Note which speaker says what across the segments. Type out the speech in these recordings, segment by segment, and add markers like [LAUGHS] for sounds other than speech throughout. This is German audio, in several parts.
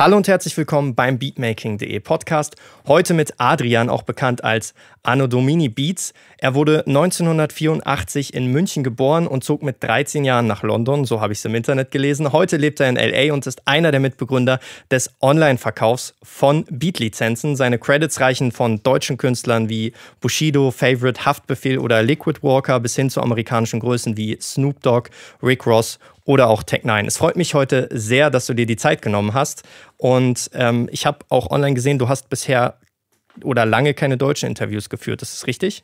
Speaker 1: Hallo und herzlich willkommen beim Beatmaking.de Podcast. Heute mit Adrian, auch bekannt als Anno Domini Beats. Er wurde 1984 in München geboren und zog mit 13 Jahren nach London, so habe ich es im Internet gelesen. Heute lebt er in LA und ist einer der Mitbegründer des Online-Verkaufs von Beat-Lizenzen. Seine Credits reichen von deutschen Künstlern wie Bushido, Favorite, Haftbefehl oder Liquid Walker bis hin zu amerikanischen Größen wie Snoop Dogg, Rick Ross oder auch Tech9. Es freut mich heute sehr, dass du dir die Zeit genommen hast. Und ähm, ich habe auch online gesehen, du hast bisher oder lange keine deutschen
Speaker 2: Interviews geführt. Ist das richtig?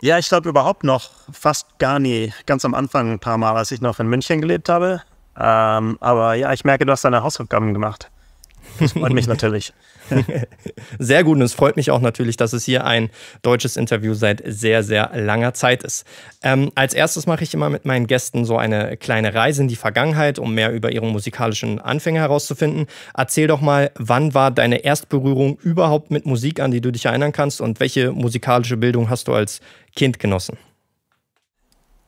Speaker 2: Ja, ich glaube überhaupt noch fast gar nie. Ganz am Anfang ein paar Mal, als ich noch in München gelebt habe. Ähm, aber ja, ich merke, du hast deine Hausaufgaben gemacht. Das freut mich [LAUGHS] natürlich. sehr gut und es freut mich auch natürlich, dass es hier
Speaker 1: ein deutsches Interview seit sehr, sehr langer Zeit ist. Ähm, als erstes mache ich immer mit meinen Gästen so eine kleine Reise in die Vergangenheit, um mehr über ihre musikalischen Anfänge herauszufinden. Erzähl doch mal, wann war deine Erstberührung überhaupt mit Musik, an die du dich erinnern kannst und welche musikalische Bildung hast du als Kind genossen?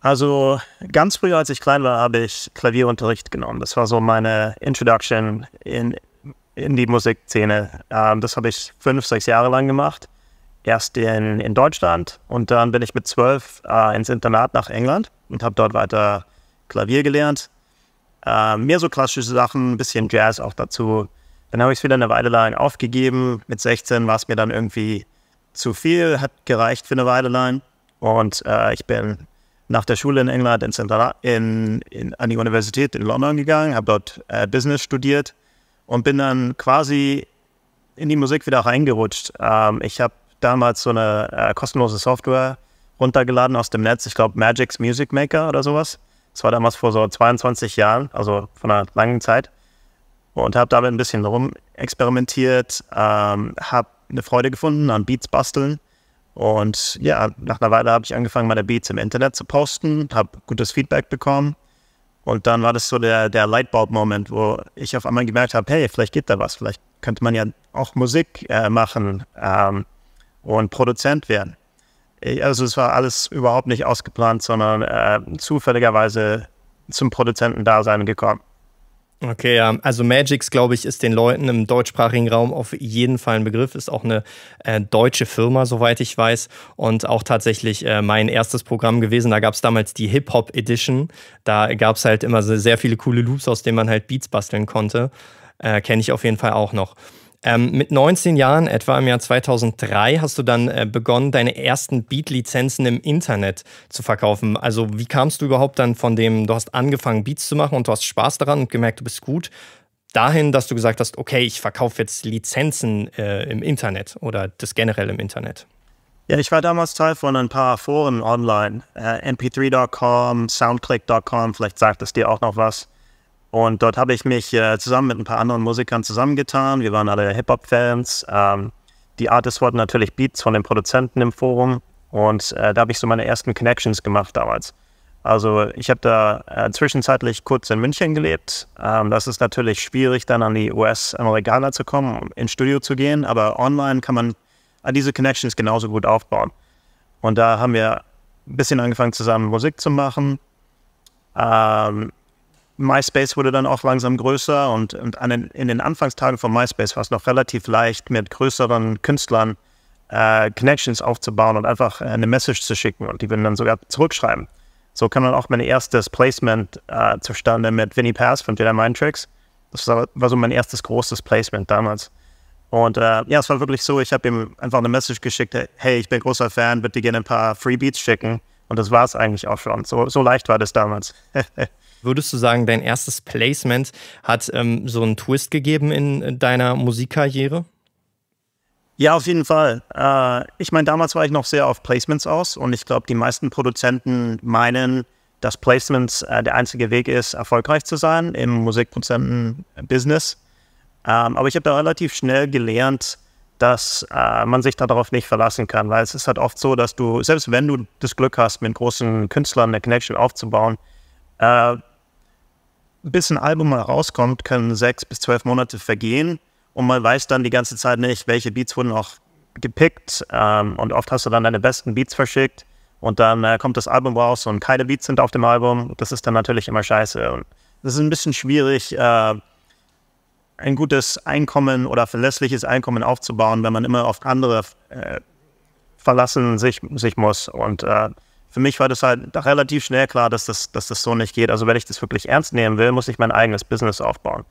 Speaker 2: Also ganz früh, als ich klein war, habe ich Klavierunterricht genommen. Das war so meine Introduction in in die Musikszene. Ähm, das habe ich fünf, sechs Jahre lang gemacht. Erst in, in Deutschland und dann bin ich mit zwölf äh, ins Internat nach England und habe dort weiter Klavier gelernt. Äh, mehr so klassische Sachen, ein bisschen Jazz auch dazu. Dann habe ich es wieder eine Weile lang aufgegeben. Mit 16 war es mir dann irgendwie zu viel, hat gereicht für eine Weile lang. Und äh, ich bin nach der Schule in England ins Internat, in, in, an die Universität in London gegangen, habe dort äh, Business studiert und bin dann quasi in die Musik wieder reingerutscht. Ähm, ich habe damals so eine äh, kostenlose Software runtergeladen aus dem Netz, ich glaube Magic's Music Maker oder sowas. Das war damals vor so 22 Jahren, also von einer langen Zeit. Und habe damit ein bisschen rumexperimentiert, ähm, habe eine Freude gefunden an Beats basteln. Und ja, nach einer Weile habe ich angefangen, meine Beats im Internet zu posten, habe gutes Feedback bekommen und dann war das so der, der Lightbulb-Moment, wo ich auf einmal gemerkt habe, hey, vielleicht geht da was, vielleicht könnte man ja auch Musik äh, machen ähm, und Produzent werden. Äh, also es war alles überhaupt nicht ausgeplant, sondern äh, zufälligerweise zum Produzentendasein gekommen. Okay, ja. Also Magix, glaube ich,
Speaker 1: ist den Leuten im deutschsprachigen Raum auf jeden Fall ein Begriff. Ist auch eine äh, deutsche Firma, soweit ich weiß. Und auch tatsächlich äh, mein erstes Programm gewesen. Da gab es damals die Hip-Hop Edition. Da gab es halt immer sehr, viele coole Loops, aus denen man halt Beats basteln konnte. Äh, Kenne ich auf jeden Fall auch noch. Ähm, mit 19 Jahren, etwa im Jahr 2003, hast du dann äh, begonnen, deine ersten Beat-Lizenzen im Internet zu verkaufen. Also wie kamst du überhaupt dann von dem, du hast angefangen, Beats zu machen und du hast Spaß daran und gemerkt, du bist gut, dahin, dass du gesagt hast, okay, ich verkaufe jetzt Lizenzen äh, im Internet oder das generell im Internet?
Speaker 2: Ja, ich war damals Teil von ein paar Foren online, äh, mp3.com, soundclick.com, vielleicht sagt es dir auch noch was. Und dort habe ich mich äh, zusammen mit ein paar anderen Musikern zusammengetan. Wir waren alle Hip-Hop-Fans. Ähm, die Artists wollten natürlich Beats von den Produzenten im Forum. Und äh, da habe ich so meine ersten Connections gemacht damals. Also ich habe da äh, zwischenzeitlich kurz in München gelebt. Ähm, das ist natürlich schwierig, dann an die US-Amerikaner zu kommen, um ins Studio zu gehen. Aber online kann man äh, diese Connections genauso gut aufbauen. Und da haben wir ein bisschen angefangen, zusammen Musik zu machen. Ähm, MySpace wurde dann auch langsam größer und, und den, in den Anfangstagen von MySpace war es noch relativ leicht, mit größeren Künstlern äh, Connections aufzubauen und einfach äh, eine Message zu schicken und die würden dann sogar zurückschreiben. So kam dann auch mein erstes Placement äh, zustande mit Vinny Pass von Jedi Mind Tricks. Das war, war, so mein erstes großes Placement damals. Und äh, ja, es war wirklich so, ich habe ihm einfach eine Message geschickt, äh, hey, ich bin großer Fan, würde dir gerne ein paar Free Beats schicken. Und das war es eigentlich auch schon. So, so leicht war das damals.
Speaker 1: [LAUGHS] Würdest du sagen, dein erstes Placement hat ähm, so einen Twist gegeben in äh, deiner Musikkarriere?
Speaker 2: Ja, auf jeden Fall. Äh, ich meine, damals war ich noch sehr auf Placements aus und ich glaube, die meisten Produzenten meinen, dass Placements äh, der einzige Weg ist, erfolgreich zu sein im Musikproduzenten-Business. Ähm, aber ich habe da relativ schnell gelernt, dass äh, man sich darauf nicht verlassen kann, weil es ist halt oft so, dass du, selbst wenn du das Glück hast, mit großen Künstlern eine Connection aufzubauen, äh, bis ein Album mal rauskommt, können sechs bis zwölf Monate vergehen und man weiß dann die ganze Zeit nicht, welche Beats wurden auch gepickt ähm, und oft hast du dann deine besten Beats verschickt und dann äh, kommt das Album raus und keine Beats sind auf dem Album. Das ist dann natürlich immer scheiße und das ist ein bisschen schwierig, äh, ein gutes Einkommen oder verlässliches Einkommen aufzubauen, wenn man immer auf andere äh, verlassen sich, sich muss und äh, für mich war das halt relativ schnell klar, dass das, dass das so nicht geht. Also wenn ich das wirklich ernst nehmen will, muss ich mein eigenes Business aufbauen.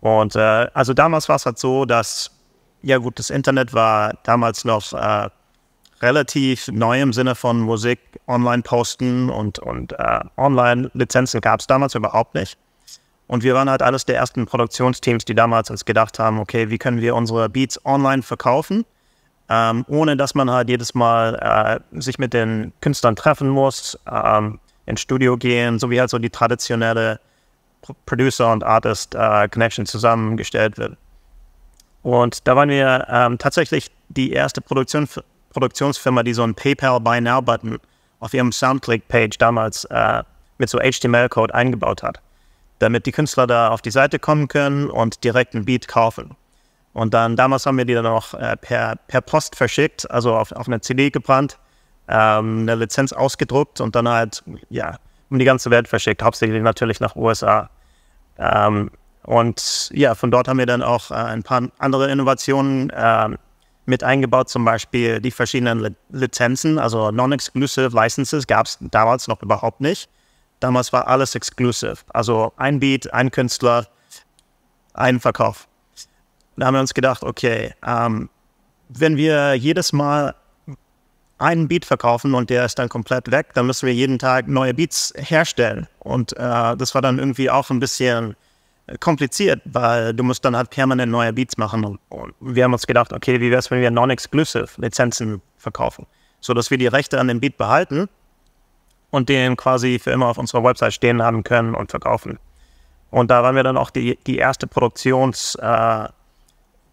Speaker 2: Und äh, also damals war es halt so, dass, ja gut, das Internet war damals noch äh, relativ neu im Sinne von Musik online posten und, und äh, Online-Lizenzen gab es damals überhaupt nicht. Und wir waren halt eines der ersten Produktionsteams, die damals uns gedacht haben, okay, wie können wir unsere Beats online verkaufen ähm, ohne dass man halt jedes Mal äh, sich mit den Künstlern treffen muss, ähm, ins Studio gehen, so wie halt so die traditionelle Producer und Artist äh, Connection zusammengestellt wird. Und da waren wir ähm, tatsächlich die erste Produktion, Produktionsfirma, die so einen PayPal Buy Now Button auf ihrem Soundclick-Page damals äh, mit so HTML-Code eingebaut hat, damit die Künstler da auf die Seite kommen können und direkt einen Beat kaufen. Und dann damals haben wir die dann auch äh, per, per Post verschickt, also auf, auf eine CD gebrannt, ähm, eine Lizenz ausgedruckt und dann halt, ja, um die ganze Welt verschickt, hauptsächlich natürlich nach USA. Ähm, und ja, von dort haben wir dann auch äh, ein paar andere Innovationen äh, mit eingebaut, zum Beispiel die verschiedenen Li Lizenzen, also Non-Exclusive Licenses gab es damals noch überhaupt nicht. Damals war alles exclusive, also ein Beat, ein Künstler, ein Verkauf. Und da haben wir uns gedacht, okay, ähm, wenn wir jedes Mal einen Beat verkaufen und der ist dann komplett weg, dann müssen wir jeden Tag neue Beats herstellen. Und äh, das war dann irgendwie auch ein bisschen kompliziert, weil du musst dann halt permanent neue Beats machen. Und, und wir haben uns gedacht, okay, wie wäre es, wenn wir Non-Exclusive Lizenzen verkaufen, sodass wir die Rechte an dem Beat behalten und den quasi für immer auf unserer Website stehen haben können und verkaufen. Und da waren wir dann auch die, die erste Produktions- äh,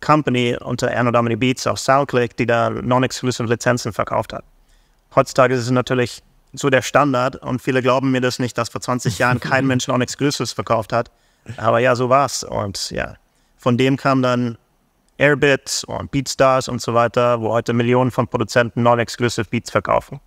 Speaker 2: Company unter Erno Domini Beats, auch Soundclick, die da non-exclusive Lizenzen verkauft hat. Heutzutage ist es natürlich so der Standard und viele glauben mir das nicht, dass vor 20 Jahren kein [LAUGHS] Mensch non-exclusives verkauft hat. Aber ja, so war's. Und ja, von dem kam dann Airbits und BeatStars und so weiter, wo heute Millionen von Produzenten non-exclusive Beats verkaufen.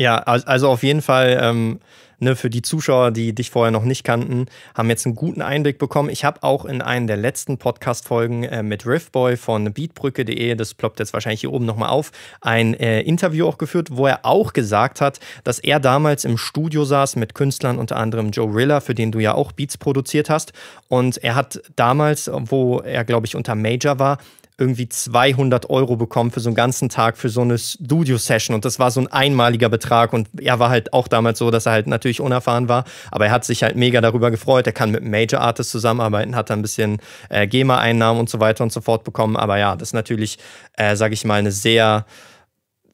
Speaker 1: Ja, also auf jeden Fall ähm, ne, für die Zuschauer, die dich vorher noch nicht kannten, haben jetzt einen guten Einblick bekommen. Ich habe auch in einem der letzten Podcast-Folgen äh, mit Riffboy von beatbrücke.de, das ploppt jetzt wahrscheinlich hier oben nochmal auf, ein äh, Interview auch geführt, wo er auch gesagt hat, dass er damals im Studio saß mit Künstlern, unter anderem Joe Rilla, für den du ja auch Beats produziert hast. Und er hat damals, wo er, glaube ich, unter Major war, irgendwie 200 Euro bekommen für so einen ganzen Tag für so eine Studio-Session und das war so ein einmaliger Betrag und er war halt auch damals so, dass er halt natürlich unerfahren war, aber er hat sich halt mega darüber gefreut, er kann mit major Artists zusammenarbeiten, hat da ein bisschen äh, GEMA-Einnahmen und so weiter und so fort bekommen, aber ja, das ist natürlich, äh, sage ich mal, eine sehr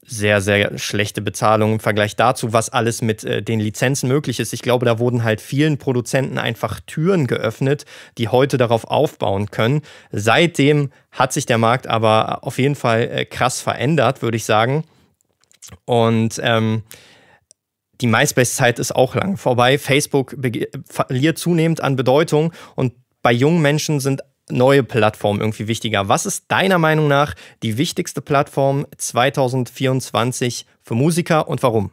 Speaker 1: sehr, sehr schlechte Bezahlung im Vergleich dazu, was alles mit äh, den Lizenzen möglich ist. Ich glaube, da wurden halt vielen Produzenten einfach Türen geöffnet, die heute darauf aufbauen können. Seitdem hat sich der Markt aber auf jeden Fall äh, krass verändert, würde ich sagen. Und ähm, die MySpace-Zeit ist auch lang vorbei. Facebook verliert zunehmend an Bedeutung und bei jungen Menschen sind neue Plattform irgendwie wichtiger? Was ist deiner Meinung nach die wichtigste Plattform
Speaker 2: 2024 für Musiker und warum?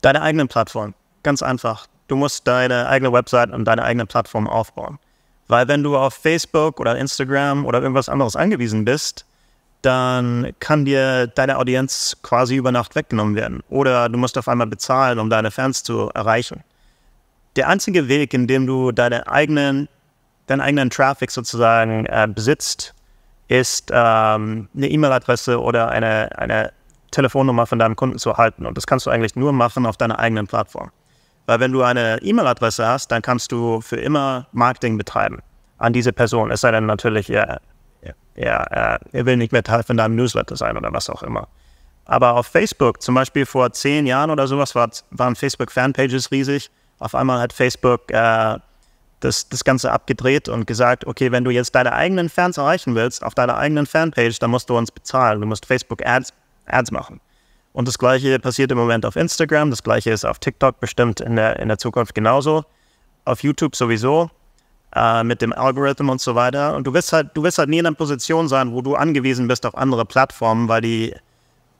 Speaker 2: Deine eigenen Plattform, ganz einfach. Du musst deine eigene Website und deine eigene Plattform aufbauen. Weil wenn du auf Facebook oder Instagram oder irgendwas anderes angewiesen bist, dann kann dir deine Audienz quasi über Nacht weggenommen werden. Oder du musst auf einmal bezahlen, um deine Fans zu erreichen. Der einzige Weg, in dem du deine eigenen deinen eigenen Traffic sozusagen äh, besitzt, ist ähm, eine E-Mail-Adresse oder eine, eine Telefonnummer von deinem Kunden zu erhalten. Und das kannst du eigentlich nur machen auf deiner eigenen Plattform. Weil wenn du eine E-Mail-Adresse hast, dann kannst du für immer Marketing betreiben an diese Person. Es sei denn natürlich, er, er, äh, er will nicht mehr Teil von deinem Newsletter sein oder was auch immer. Aber auf Facebook, zum Beispiel vor zehn Jahren oder sowas, waren Facebook-Fanpages riesig. Auf einmal hat Facebook äh, das, das Ganze abgedreht und gesagt, okay, wenn du jetzt deine eigenen Fans erreichen willst, auf deiner eigenen Fanpage, dann musst du uns bezahlen. Du musst Facebook-Ads Ads machen. Und das gleiche passiert im Moment auf Instagram, das gleiche ist auf TikTok bestimmt in der, in der Zukunft genauso, auf YouTube sowieso, äh, mit dem Algorithm und so weiter. Und du wirst halt, du wirst halt nie in einer Position sein, wo du angewiesen bist auf andere Plattformen, weil die,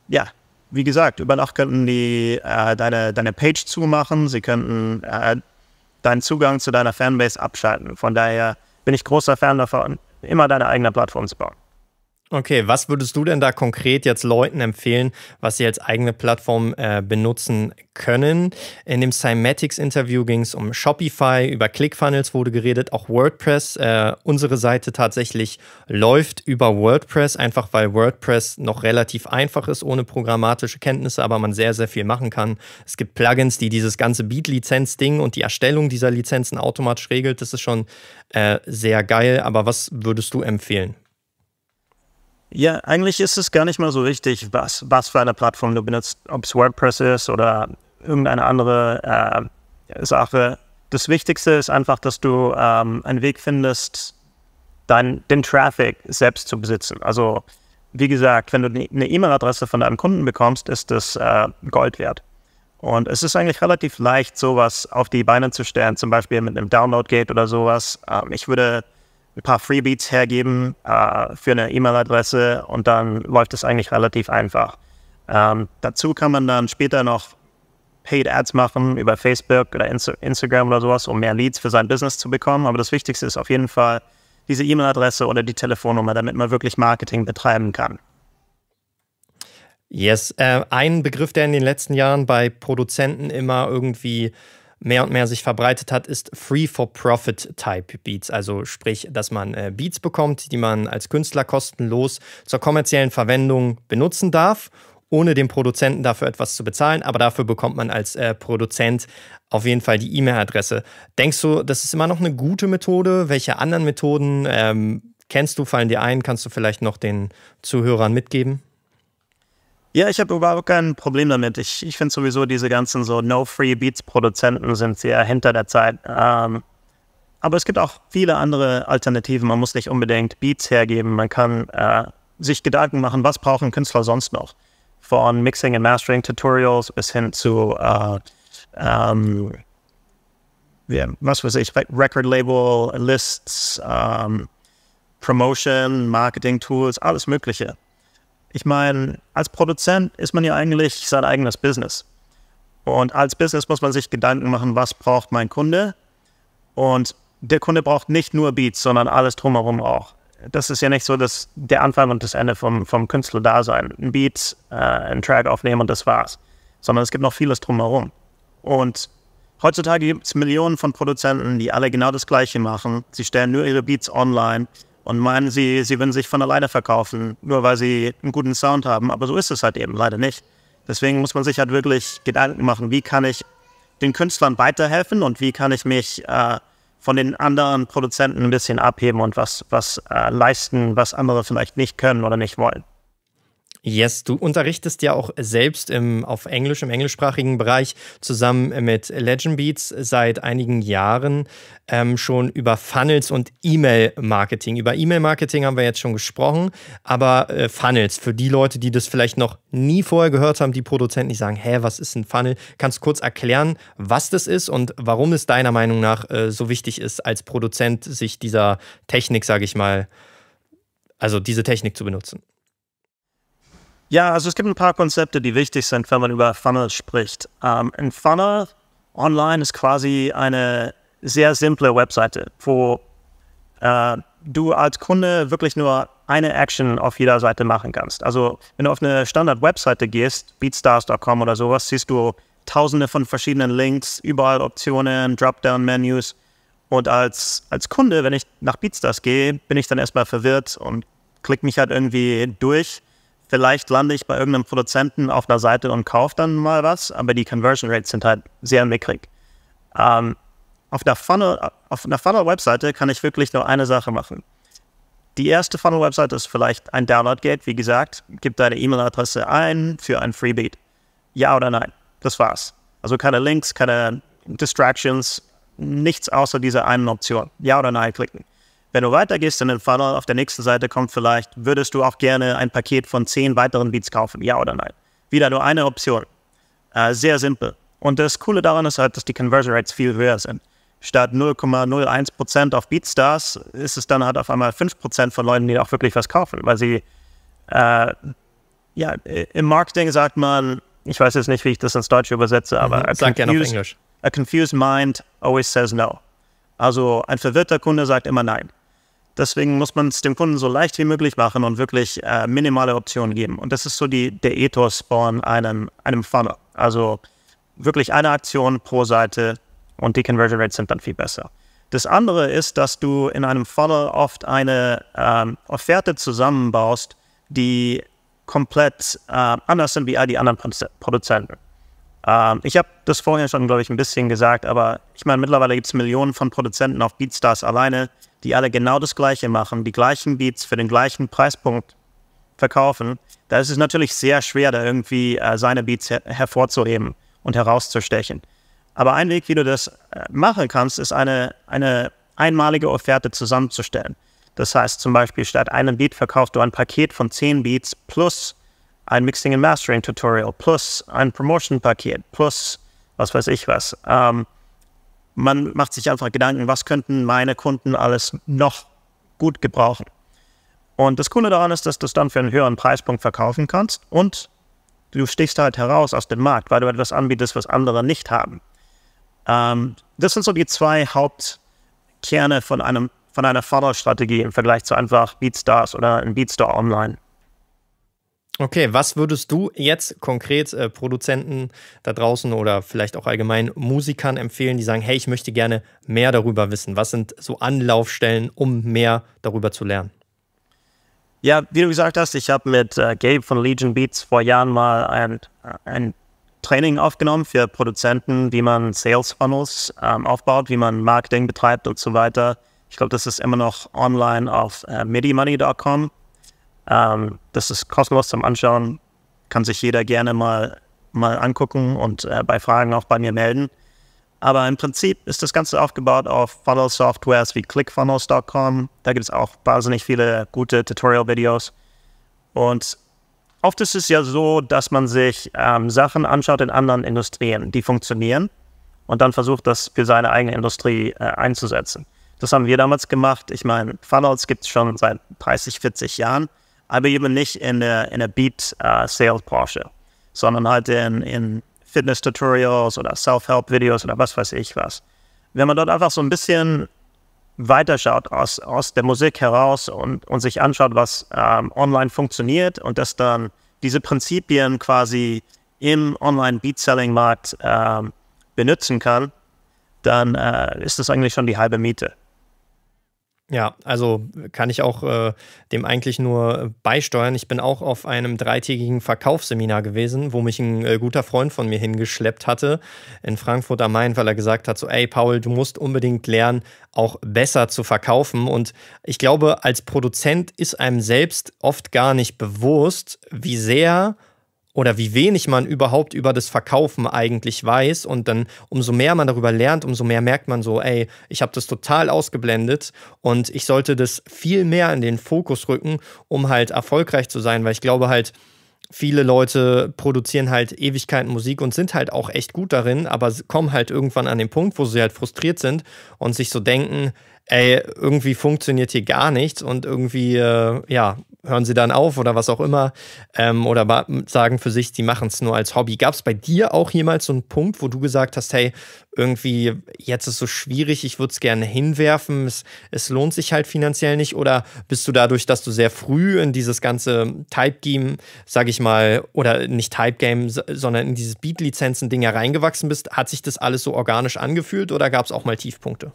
Speaker 2: ja, wie gesagt, über Nacht könnten die äh, deine, deine Page zumachen, sie könnten äh, deinen Zugang zu deiner Fanbase abschalten. Von daher bin ich großer Fan davon, immer deine eigene Plattform zu bauen.
Speaker 1: Okay, was würdest du denn da konkret jetzt Leuten empfehlen, was sie als eigene Plattform äh, benutzen können? In dem Cymatics-Interview ging es um Shopify, über ClickFunnels wurde geredet, auch WordPress. Äh, unsere Seite tatsächlich läuft über WordPress, einfach weil WordPress noch relativ einfach ist, ohne programmatische Kenntnisse, aber man sehr, sehr viel machen kann. Es gibt Plugins, die dieses ganze Beat-Lizenz-Ding und die Erstellung dieser Lizenzen automatisch regelt. Das ist schon äh, sehr geil, aber was würdest du empfehlen?
Speaker 2: Ja, eigentlich ist es gar nicht mal so wichtig, was, was für eine Plattform du benutzt, ob es WordPress ist oder irgendeine andere äh, Sache. Das Wichtigste ist einfach, dass du ähm, einen Weg findest, dein, den Traffic selbst zu besitzen. Also wie gesagt, wenn du eine E-Mail-Adresse von deinem Kunden bekommst, ist das äh, Gold wert. Und es ist eigentlich relativ leicht, sowas auf die Beine zu stellen, zum Beispiel mit einem Download-Gate oder sowas. Ähm, ich würde ein paar Freebeats hergeben äh, für eine E-Mail-Adresse und dann läuft es eigentlich relativ einfach. Ähm, dazu kann man dann später noch Paid Ads machen über Facebook oder Insta Instagram oder sowas, um mehr Leads für sein Business zu bekommen. Aber das Wichtigste ist auf jeden Fall diese E-Mail-Adresse oder die Telefonnummer, damit man wirklich Marketing betreiben kann.
Speaker 1: Yes, äh, ein Begriff, der in den letzten Jahren bei Produzenten immer irgendwie mehr und mehr sich verbreitet hat, ist Free-for-Profit-Type-Beats. Also sprich, dass man äh, Beats bekommt, die man als Künstler kostenlos zur kommerziellen Verwendung benutzen darf, ohne dem Produzenten dafür etwas zu bezahlen. Aber dafür bekommt man als äh, Produzent auf jeden Fall die E-Mail-Adresse. Denkst du, das ist immer noch eine gute Methode? Welche anderen Methoden ähm, kennst du, fallen dir ein? Kannst du vielleicht noch den Zuhörern mitgeben?
Speaker 2: Ja, ich habe überhaupt kein Problem damit. Ich, ich finde sowieso, diese ganzen so No-Free-Beats-Produzenten sind sehr hinter der Zeit. Ähm, aber es gibt auch viele andere Alternativen. Man muss nicht unbedingt Beats hergeben. Man kann äh, sich Gedanken machen, was brauchen Künstler sonst noch? Von Mixing and Mastering Tutorials bis hin zu, äh, ähm, yeah, was weiß ich, Record Label, Lists, ähm, Promotion, Marketing Tools, alles Mögliche. Ich meine, als Produzent ist man ja eigentlich sein eigenes Business. Und als Business muss man sich Gedanken machen, was braucht mein Kunde? Und der Kunde braucht nicht nur Beats, sondern alles drumherum auch. Das ist ja nicht so, dass der Anfang und das Ende vom, vom Künstler da sein. Ein Beat, äh, ein Track aufnehmen und das war's. Sondern es gibt noch vieles drumherum. Und heutzutage gibt es Millionen von Produzenten, die alle genau das Gleiche machen. Sie stellen nur ihre Beats online und meinen, sie, sie würden sich von alleine verkaufen, nur weil sie einen guten Sound haben. Aber so ist es halt eben leider nicht. Deswegen muss man sich halt wirklich Gedanken machen, wie kann ich den Künstlern weiterhelfen und wie kann ich mich äh, von den anderen Produzenten ein bisschen abheben und was, was äh, leisten, was andere vielleicht nicht können oder nicht wollen.
Speaker 1: Yes, du unterrichtest ja auch selbst im, auf Englisch, im englischsprachigen Bereich zusammen mit Legend Beats seit einigen Jahren ähm, schon über Funnels und E-Mail-Marketing. Über E-Mail-Marketing haben wir jetzt schon gesprochen, aber äh, Funnels, für die Leute, die das vielleicht noch nie vorher gehört haben, die Produzenten, die sagen, hä, was ist ein Funnel? Kannst du kurz erklären, was das ist und warum es deiner Meinung nach äh, so wichtig ist, als Produzent sich dieser Technik, sage ich mal, also diese Technik zu benutzen?
Speaker 2: Ja, also es gibt ein paar Konzepte, die wichtig sind, wenn man über Funnels spricht. Ähm, ein Funnel online ist quasi eine sehr simple Webseite, wo äh, du als Kunde wirklich nur eine Action auf jeder Seite machen kannst. Also wenn du auf eine Standard-Webseite gehst, beatstars.com oder sowas, siehst du tausende von verschiedenen Links, überall Optionen, Dropdown-Menus. Und als, als Kunde, wenn ich nach Beatstars gehe, bin ich dann erstmal verwirrt und klicke mich halt irgendwie durch. Vielleicht lande ich bei irgendeinem Produzenten auf einer Seite und kaufe dann mal was, aber die Conversion Rates sind halt sehr mickrig. Ähm, auf einer Funnel-Webseite kann ich wirklich nur eine Sache machen. Die erste Funnel-Webseite ist vielleicht ein Download-Gate, wie gesagt. Gib deine E-Mail-Adresse ein für ein Freebeat. Ja oder nein? Das war's. Also keine Links, keine Distractions, nichts außer dieser einen Option. Ja oder nein klicken. Wenn du weitergehst in den Funnel, auf der nächsten Seite kommt vielleicht, würdest du auch gerne ein Paket von zehn weiteren Beats kaufen, ja oder nein? Wieder nur eine Option. Äh, sehr simpel. Und das Coole daran ist halt, dass die Conversion Rates viel höher sind. Statt 0,01% auf Beatstars ist es dann halt auf einmal 5% von Leuten, die auch wirklich was kaufen, weil sie, äh, ja, im Marketing sagt man, ich weiß jetzt nicht, wie ich das ins Deutsche übersetze, mhm. aber mhm, sag gerne auf Englisch. A confused mind always says no. Also ein verwirrter Kunde sagt immer nein. Deswegen muss man es dem Kunden so leicht wie möglich machen und wirklich äh, minimale Optionen geben. Und das ist so die, der Ethos von einem, einem Funnel. Also wirklich eine Aktion pro Seite und die Conversion Rates sind dann viel besser. Das andere ist, dass du in einem Funnel oft eine ähm, Offerte zusammenbaust, die komplett äh, anders sind wie all die anderen Produzenten. Ähm, ich habe das vorhin schon, glaube ich, ein bisschen gesagt, aber ich meine, mittlerweile gibt es Millionen von Produzenten auf Beatstars alleine die alle genau das Gleiche machen, die gleichen Beats für den gleichen Preispunkt verkaufen, da ist es natürlich sehr schwer, da irgendwie äh, seine Beats her hervorzuheben und herauszustechen. Aber ein Weg, wie du das äh, machen kannst, ist eine, eine einmalige Offerte zusammenzustellen. Das heißt zum Beispiel, statt einem Beat verkaufst du ein Paket von zehn Beats plus ein Mixing and Mastering Tutorial, plus ein Promotion-Paket, plus was weiß ich was. Ähm, man macht sich einfach Gedanken, was könnten meine Kunden alles noch gut gebrauchen. Und das Coole daran ist, dass du es dann für einen höheren Preispunkt verkaufen kannst und du stichst halt heraus aus dem Markt, weil du etwas anbietest, was andere nicht haben. Ähm, das sind so die zwei Hauptkerne von, einem, von einer Förderstrategie im Vergleich zu einfach BeatStars oder einem BeatStore Online. Okay,
Speaker 1: was würdest du jetzt konkret äh, Produzenten da draußen oder vielleicht auch allgemein Musikern empfehlen, die sagen, hey, ich möchte gerne mehr darüber wissen? Was sind so Anlaufstellen, um mehr darüber zu lernen?
Speaker 2: Ja, wie du gesagt hast, ich habe mit äh, Gabe von Legion Beats vor Jahren mal ein, äh, ein Training aufgenommen für Produzenten, wie man Sales Funnels ähm, aufbaut, wie man Marketing betreibt und so weiter. Ich glaube, das ist immer noch online auf äh, midimoney.com. Ähm, das ist kostenlos zum Anschauen, kann sich jeder gerne mal, mal angucken und äh, bei Fragen auch bei mir melden. Aber im Prinzip ist das Ganze aufgebaut auf Funnel-Softwares wie ClickFunnels.com. Da gibt es auch wahnsinnig viele gute Tutorial-Videos. Und oft ist es ja so, dass man sich ähm, Sachen anschaut in anderen Industrien, die funktionieren und dann versucht, das für seine eigene Industrie äh, einzusetzen. Das haben wir damals gemacht. Ich meine, Funnels gibt es schon seit 30, 40 Jahren aber eben nicht in der, in der Beat-Sales-Branche, äh, uh, sondern halt in, in Fitness-Tutorials oder Self-Help-Videos oder was weiß ich was. Wenn man dort einfach so ein bisschen weiterschaut aus, aus der Musik heraus und, und sich anschaut, was ähm, online funktioniert und dass dann diese Prinzipien quasi im Online-Beat-Selling-Markt ähm, benutzen kann, dann äh, ist das eigentlich schon die halbe Miete.
Speaker 1: Ja, also kann ich auch äh, dem eigentlich nur beisteuern. Ich bin auch auf einem dreitägigen Verkaufsseminar gewesen, wo mich ein äh, guter Freund von mir hingeschleppt hatte in Frankfurt am Main, weil er gesagt hat, so, ey Paul, du musst unbedingt lernen, auch besser zu verkaufen. Und ich glaube, als Produzent ist einem selbst oft gar nicht bewusst, wie sehr oder wie wenig man überhaupt über das Verkaufen eigentlich weiß. Und dann umso mehr man darüber lernt, umso mehr merkt man so, ey, ich habe das total ausgeblendet und ich sollte das viel mehr in den Fokus rücken, um halt erfolgreich zu sein, weil ich glaube halt, viele Leute produzieren halt Ewigkeiten Musik und sind halt auch echt gut darin, aber kommen halt irgendwann an den Punkt, wo sie halt frustriert sind und sich so denken, ey, irgendwie funktioniert hier gar nichts und irgendwie, äh, ja, hören sie dann auf oder was auch immer ähm, oder sagen für sich, die machen es nur als Hobby. Gab es bei dir auch jemals so einen Punkt, wo du gesagt hast, hey, irgendwie jetzt ist so schwierig, ich würde es gerne hinwerfen, es, es lohnt sich halt finanziell nicht oder bist du dadurch, dass du sehr früh in dieses ganze Type Game, sag ich mal, oder nicht Type Game, sondern in dieses Beat Lizenzen Ding reingewachsen bist, hat sich das alles so organisch angefühlt oder gab es auch mal
Speaker 2: Tiefpunkte?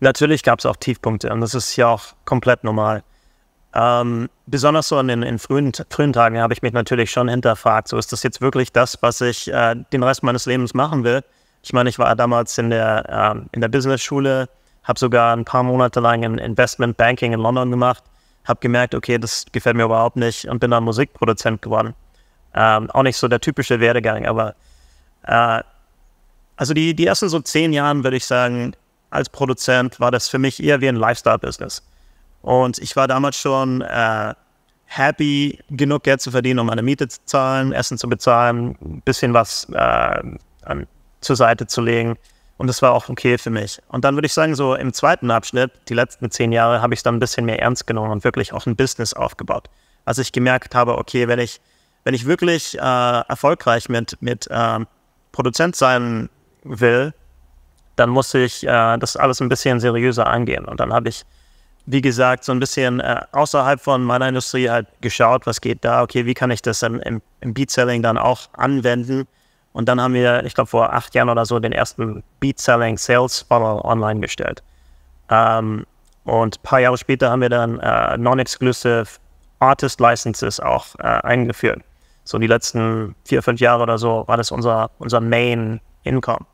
Speaker 2: Natürlich gab es auch Tiefpunkte und das ist ja auch komplett normal. Ähm, besonders so in den in frühen, frühen Tagen habe ich mich natürlich schon hinterfragt, so ist das jetzt wirklich das, was ich äh, den Rest meines Lebens machen will? Ich meine, ich war damals in der, ähm, in der Business-Schule, habe sogar ein paar Monate lang in Investment Banking in London gemacht, habe gemerkt, okay, das gefällt mir überhaupt nicht und bin dann Musikproduzent geworden. Ähm, auch nicht so der typische Werdegang, aber äh, also die, die ersten so zehn Jahren, würde ich sagen, als Produzent war das für mich eher wie ein Lifestyle-Business. Und ich war damals schon äh, happy, genug Geld zu verdienen, um meine Miete zu zahlen, Essen zu bezahlen, ein bisschen was äh, an, zur Seite zu legen. Und das war auch okay für mich. Und dann würde ich sagen, so im zweiten Abschnitt, die letzten zehn Jahre, habe ich es dann ein bisschen mehr ernst genommen und wirklich auch ein Business aufgebaut. Als ich gemerkt habe, okay, wenn ich, wenn ich wirklich äh, erfolgreich mit, mit ähm, Produzent sein will, dann muss ich äh, das alles ein bisschen seriöser angehen. Und dann habe ich, wie gesagt, so ein bisschen äh, außerhalb von meiner Industrie halt geschaut, was geht da, okay, wie kann ich das dann im, im Beat-Selling dann auch anwenden. Und dann haben wir, ich glaube, vor acht Jahren oder so den ersten Beat-Selling Sales Funnel online gestellt. Ähm, und ein paar Jahre später haben wir dann äh, Non-Exclusive Artist Licenses auch äh, eingeführt. So die letzten vier, fünf Jahre oder so war das unser, unser Main Income.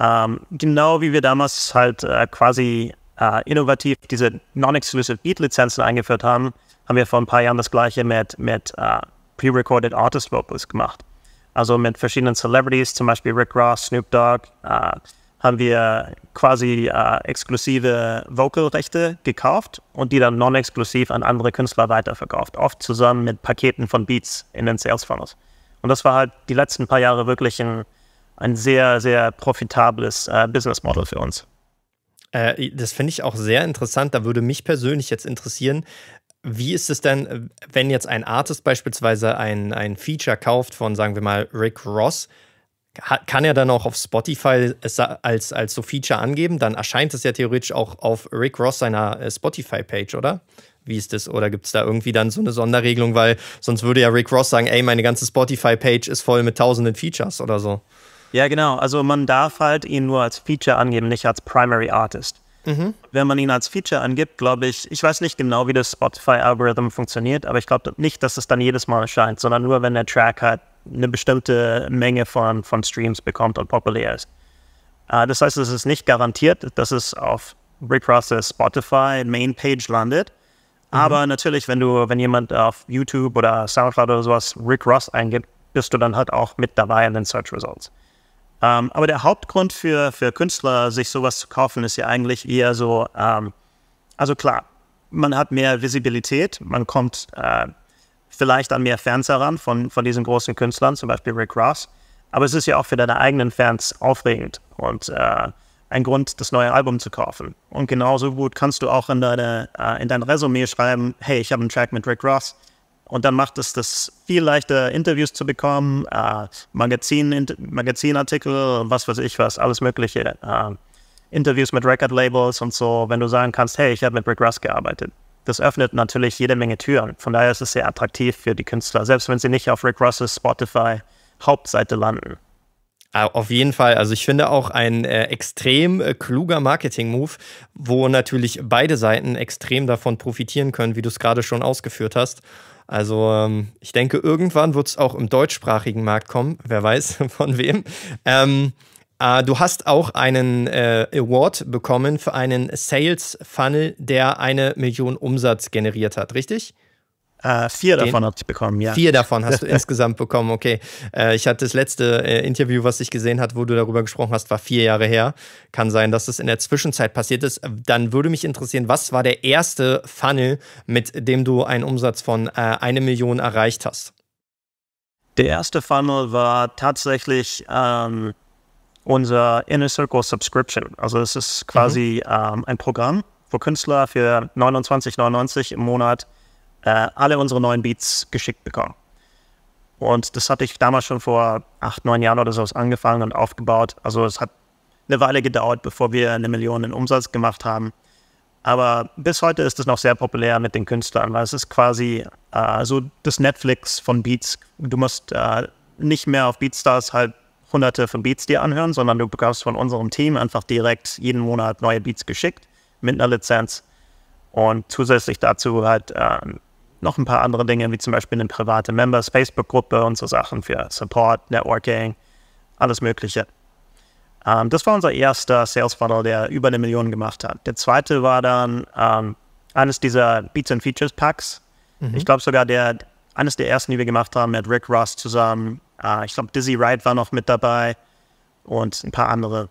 Speaker 2: Ähm, genau wie wir damals halt äh, quasi äh, innovativ diese Non-Exclusive Beat-Lizenzen eingeführt haben, haben wir vor ein paar Jahren das gleiche mit, mit äh, Pre-Recorded Artist Vocals gemacht. Also mit verschiedenen Celebrities, zum Beispiel Rick Ross, Snoop Dogg, äh, haben wir quasi äh, exklusive Vocal-Rechte gekauft und die dann non-exklusiv an andere Künstler weiterverkauft. Oft zusammen mit Paketen von Beats in den Sales Funnels. Und das war halt die letzten paar Jahre wirklich ein ein sehr, sehr profitables äh, Business Model für uns.
Speaker 1: Äh, das finde ich auch sehr interessant. Da würde mich persönlich jetzt interessieren, wie ist es denn, äh, wenn jetzt ein Artist beispielsweise ein, ein Feature kauft von, sagen wir mal, Rick Ross? Kann er dann auch auf Spotify es als, als so Feature angeben? Dann erscheint es ja theoretisch auch auf Rick Ross seiner äh, Spotify-Page, oder? Wie ist das? Oder gibt es da irgendwie dann so eine Sonderregelung? Weil sonst würde ja Rick Ross sagen, ey,
Speaker 2: meine ganze Spotify-Page ist voll mit tausenden Features oder so. Ja, genau. Also man darf halt ihn nur als Feature angeben, nicht als Primary Artist. Mhm. Wenn man ihn als Feature angibt, glaube ich, ich weiß nicht genau, wie das Spotify-Algorithm funktioniert, aber ich glaube nicht, dass es dann jedes Mal erscheint, sondern nur, wenn der Track halt eine bestimmte Menge von, von Streams bekommt und populär ist. Uh, das heißt, es ist nicht garantiert, dass es auf Reprocess Spotify Main Page landet. Mhm. Aber natürlich, wenn du, wenn jemand auf YouTube oder Soundcloud oder sowas Rick Ross eingibt, bist du dann halt auch mit dabei in den Search Results. Ähm, aber der Hauptgrund für, für Künstler, sich sowas zu kaufen, ist ja eigentlich eher so, ähm, also klar, man hat mehr Visibilität, man kommt äh, vielleicht an mehr Fans heran von, von diesen großen Künstlern, zum Beispiel Rick Ross. Aber es ist ja auch für deine eigenen Fans aufregend und äh, ein Grund, das neue Album zu kaufen. Und genauso gut kannst du auch in, deine, äh, in dein Resümee schreiben, hey, ich habe einen Track mit Rick Ross und dann macht es das viel leichter, Interviews zu bekommen, äh, Magazin, Magazinartikel und was weiß ich was, alles Mögliche. Äh, Interviews mit Record-Labels und so, wenn du sagen kannst, hey, ich habe mit Rick Russ gearbeitet. Das öffnet natürlich jede Menge Türen. Von daher ist es sehr attraktiv für die Künstler, selbst wenn sie nicht auf Rick Russes Spotify Hauptseite landen. Ah, auf jeden Fall. Also ich finde auch
Speaker 1: ein äh, extrem äh, kluger Marketing-Move, wo natürlich beide Seiten extrem davon profitieren können, wie du es gerade schon ausgeführt hast. Also ähm, ich denke, irgendwann wird es auch im deutschsprachigen Markt kommen. Wer weiß [LAUGHS] von wem. Ähm, äh, du hast auch einen äh, Award bekommen für einen Sales Funnel, der eine Million Umsatz generiert hat, richtig? Äh, vier davon habe ich bekommen, ja. Vier davon hast du [LAUGHS] insgesamt bekommen, okay. Äh, ich hatte das letzte äh, Interview, was ich gesehen habe, wo du darüber gesprochen hast, war vier Jahre her. Kann sein, dass das in der Zwischenzeit passiert ist. Äh, dann würde mich interessieren, was war der erste Funnel, mit dem du einen Umsatz von äh, eine Million erreicht hast?
Speaker 2: Der erste Funnel war tatsächlich ähm, unser Inner Circle Subscription. Also es ist quasi mhm. ähm, ein Programm, wo Künstler für 29,99 im Monat äh, alle unsere neuen Beats geschickt bekommen. Und das hatte ich damals schon vor acht, neun Jahren oder so angefangen und aufgebaut. Also es hat eine Weile gedauert, bevor wir eine Million in Umsatz gemacht haben. Aber bis heute ist es noch sehr populär mit den Künstlern, weil es ist quasi äh, so das Netflix von Beats. Du musst äh, nicht mehr auf Beatstars halt hunderte von Beats dir anhören, sondern du bekommst von unserem Team einfach direkt jeden Monat neue Beats geschickt mit einer Lizenz. Und zusätzlich dazu halt äh, noch ein paar andere Dinge, wie zum Beispiel eine private Members, Facebook-Gruppe und so Sachen für Support, Networking, alles Mögliche. Ähm, das war unser erster Sales Funnel, der über eine Million gemacht hat. Der zweite war dann ähm, eines dieser Beats and Features Packs. Mhm. Ich glaube sogar der, eines der ersten, die wir gemacht haben, mit Rick Ross zusammen. Äh, ich glaube, Dizzy Wright war noch mit dabei und ein paar andere.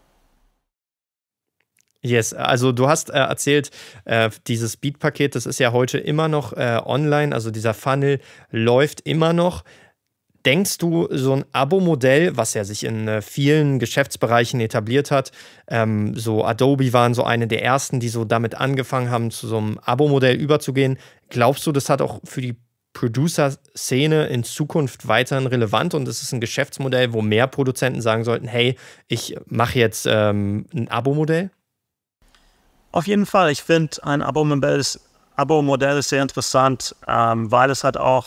Speaker 2: Yes, also du hast äh, erzählt, äh, dieses
Speaker 1: Beat-Paket, das ist ja heute immer noch äh, online, also dieser Funnel läuft immer noch. Denkst du, so ein Abo-Modell, was ja sich in äh, vielen Geschäftsbereichen etabliert hat, ähm, so Adobe waren so eine der ersten, die so damit angefangen haben, zu so einem Abo-Modell überzugehen, glaubst du, das hat auch für die Producer-Szene in Zukunft weiterhin relevant und es ist ein Geschäftsmodell, wo mehr Produzenten sagen sollten, hey, ich mache jetzt
Speaker 2: ähm, ein Abo-Modell? Auf jeden Fall, ich finde ein Abo-Modell ist, Abo ist, sehr interessant, ähm, weil es halt auch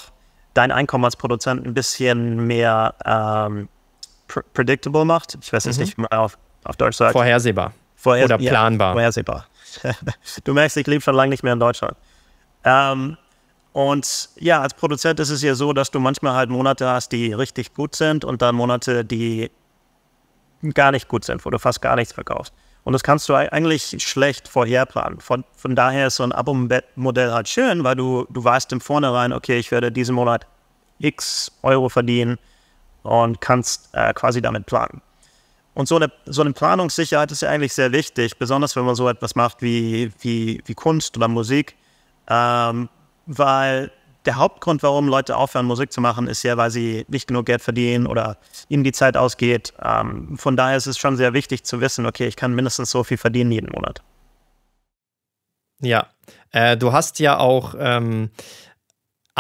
Speaker 2: dein Einkommen als Produzent ein bisschen mehr ähm, pr predictable macht. Ich weiß jetzt mhm. nicht, wie man auf, auf Deutsch sagt. Vorhersehbar. Vorher Oder planbar. vorhersehbar. [LAUGHS] du merkst, ich lebe schon lange nicht mehr in Deutschland. Ähm, und ja, als Produzent ist es ja so, dass du manchmal halt Monate hast, die richtig gut sind und dann Monate, die gar nicht gut sind, wo du fast gar nichts verkaufst. Und das kannst du eigentlich schlecht vorherplanen. Von, von daher ist so ein Abo-Modell halt schön, weil du, du weißt im Vornherein, okay, ich werde diesen Monat x Euro verdienen und kannst äh, quasi damit planen. Und so eine, so eine Planungssicherheit ist ja eigentlich sehr wichtig, besonders wenn man so etwas macht wie, wie, wie Kunst oder Musik, ähm, weil der Hauptgrund, warum Leute aufhören, Musik zu machen, ist ja, weil sie nicht genug Geld verdienen oder ihnen die Zeit ausgeht. Ähm, von daher ist es schon sehr wichtig zu wissen, okay, ich kann mindestens so viel verdienen jeden Monat.
Speaker 1: Ja, äh, du hast ja auch ähm,